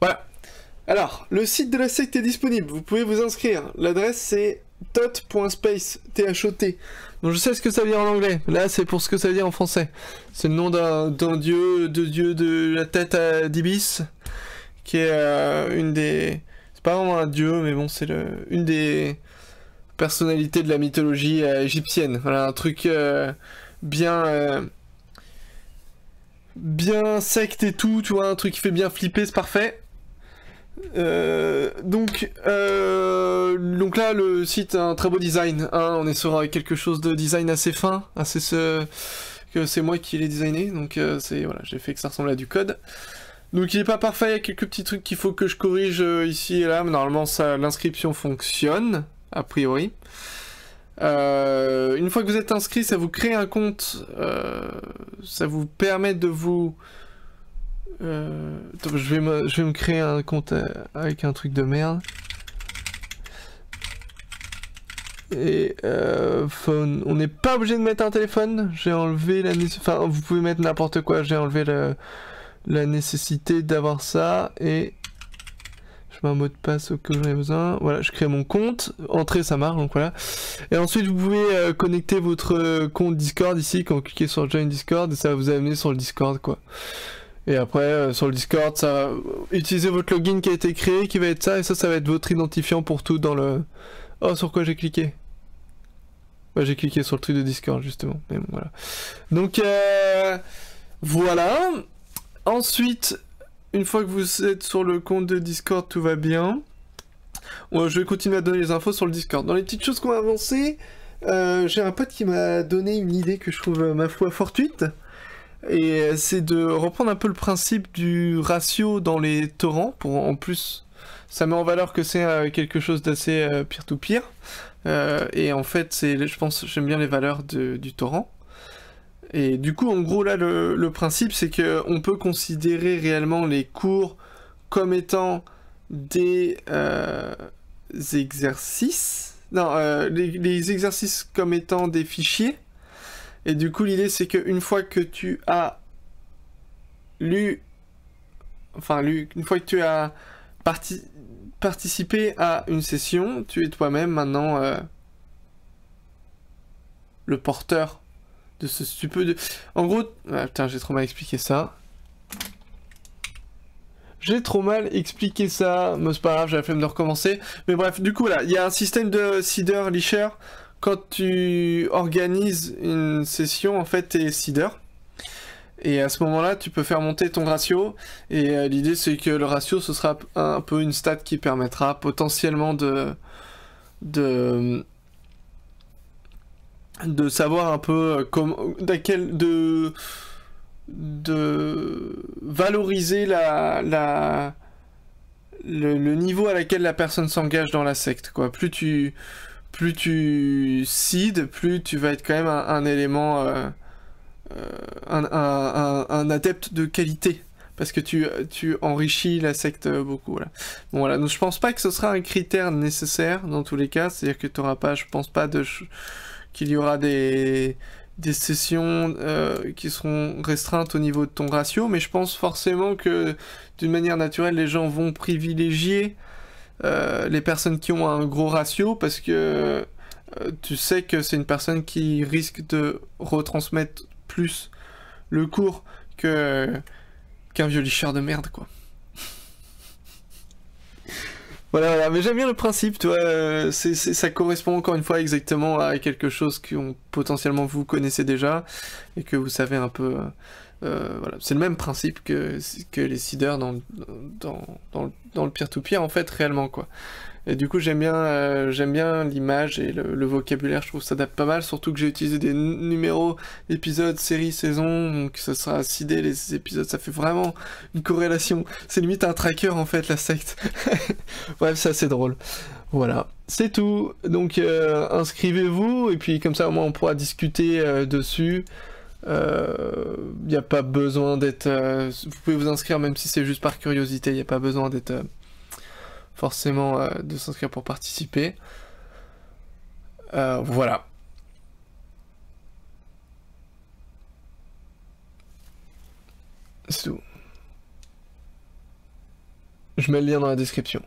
Voilà. Alors, le site de la secte est disponible, vous pouvez vous inscrire. L'adresse c'est tot.space, t Donc je sais ce que ça veut dire en anglais, là c'est pour ce que ça veut dire en français. C'est le nom d'un dieu, de dieu de la tête à d'Ibis, qui est euh, une des... C'est pas vraiment un dieu, mais bon, c'est une des personnalités de la mythologie euh, égyptienne. Voilà, un truc euh, bien bien secte et tout, tu vois, un truc qui fait bien flipper, c'est parfait. Euh, donc, euh, donc là, le site a un très beau design. Hein. on est sur euh, quelque chose de design assez fin, assez ce que c'est moi qui l'ai designé. Donc c'est voilà, j'ai fait que ça ressemble à du code. Donc il n'est pas parfait, il y a quelques petits trucs qu'il faut que je corrige ici et là. Mais normalement, l'inscription fonctionne a priori. une fois que vous êtes inscrit, ça vous crée un compte, ça vous permet de vous euh, je, vais me... créer un compte euh, avec un truc de merde. Et euh, phone, on n'est pas obligé de mettre un téléphone. J'ai enlevé la Enfin, vous pouvez mettre n'importe quoi. J'ai enlevé la nécessité d'avoir ça. Et je mets un mot de passe que j'ai besoin. Voilà, je crée mon compte. Entrée, ça marche. Donc voilà. Et ensuite, vous pouvez connecter votre compte Discord ici. Quand vous cliquez sur Join Discord, ça va vous amener sur le Discord quoi. Et après, euh, sur le Discord, ça, euh, utilisez votre login qui a été créé, qui va être ça, et ça, ça va être votre identifiant pour tout dans le... Oh, sur quoi j'ai cliqué bah, J'ai cliqué sur le truc de Discord, justement. Mais voilà. Donc, euh, voilà. Ensuite, une fois que vous êtes sur le compte de Discord, tout va bien. je vais continuer à donner les infos sur le Discord. Dans les petites choses qu'on va avancer, j'ai un pote qui m'a donné une idée que je trouve, ma foi, fortuite. Et euh, c'est de reprendre un peu le principe du ratio dans les torrents, en plus ça met en valeur que c'est euh, quelque chose d'assez pire tout pire. et en fait, c'est, je pense, j'aime bien les valeurs du torrent. Et du coup, en gros, là, le, principe, c'est qu'on peut considérer réellement les cours comme étant des euh, exercices. Non, les exercices comme étant des fichiers et du coup, l'idée, c'est qu'une fois que tu as lu, enfin, lu, une fois que tu as participé à une session, tu es toi-même maintenant euh, le porteur de ce. Tu De... En gros, ah, putain, j'ai trop mal expliqué ça. J'ai trop mal expliqué ça, mais c'est pas grave, j'ai la flemme de recommencer. Mais bref, du coup, là, il y a un système de seeder, leasher, quand tu organises une session, en fait, t'es seeder. Et à ce moment-là, tu peux faire monter ton ratio. Et euh, l'idée, c'est que le ratio, ce sera un peu une stat qui permettra potentiellement de. de. de savoir un peu euh, comment. Quel, de. de. valoriser la. le, le niveau à laquelle la personne s'engage dans la secte, quoi. Plus tu plus tu cides, plus tu vas être quand même un, élément, euh, euh, un, un, adepte de qualité. Parce que tu, enrichis la secte beaucoup. Voilà. Bon, voilà. je pense pas que ce sera un critère nécessaire dans tous les cas. C'est-à-dire que tu n'auras pas, je pense pas qu'il y aura des, sessions euh, qui seront restreintes au niveau de ton ratio, mais je pense forcément que d'une manière naturelle, les gens vont privilégier euh, les personnes qui ont un gros ratio parce que euh, tu sais que c'est une personne qui risque de retransmettre plus le cours que qu'un vieux licheur de merde quoi. voilà, mais j'aime bien le principe, toi. Euh, c'est, ça correspond encore une fois exactement à quelque chose que potentiellement vous connaissez déjà et que vous savez un peu euh, c'est le même principe que, les seeders dans, le peer-to-peer, en fait, réellement, quoi. Et du coup, j'aime bien, euh, bien l'image et le, vocabulaire, je trouve que ça adapte pas mal, surtout que j'ai utilisé des numéros, épisodes, séries, saisons, donc ça sera sidé les épisodes, ça fait vraiment une corrélation. C'est limite un tracker en fait, la secte. Bref, c'est drôle. Voilà, c'est tout. Donc euh, inscrivez-vous et puis comme ça au moins on pourra discuter dessus. Il euh, n'y a pas besoin d'être... Euh, vous pouvez vous inscrire même si c'est juste par curiosité, il n'y a pas besoin d'être euh, forcément de s'inscrire pour participer. voilà. C'est tout. Je mets le lien dans la description.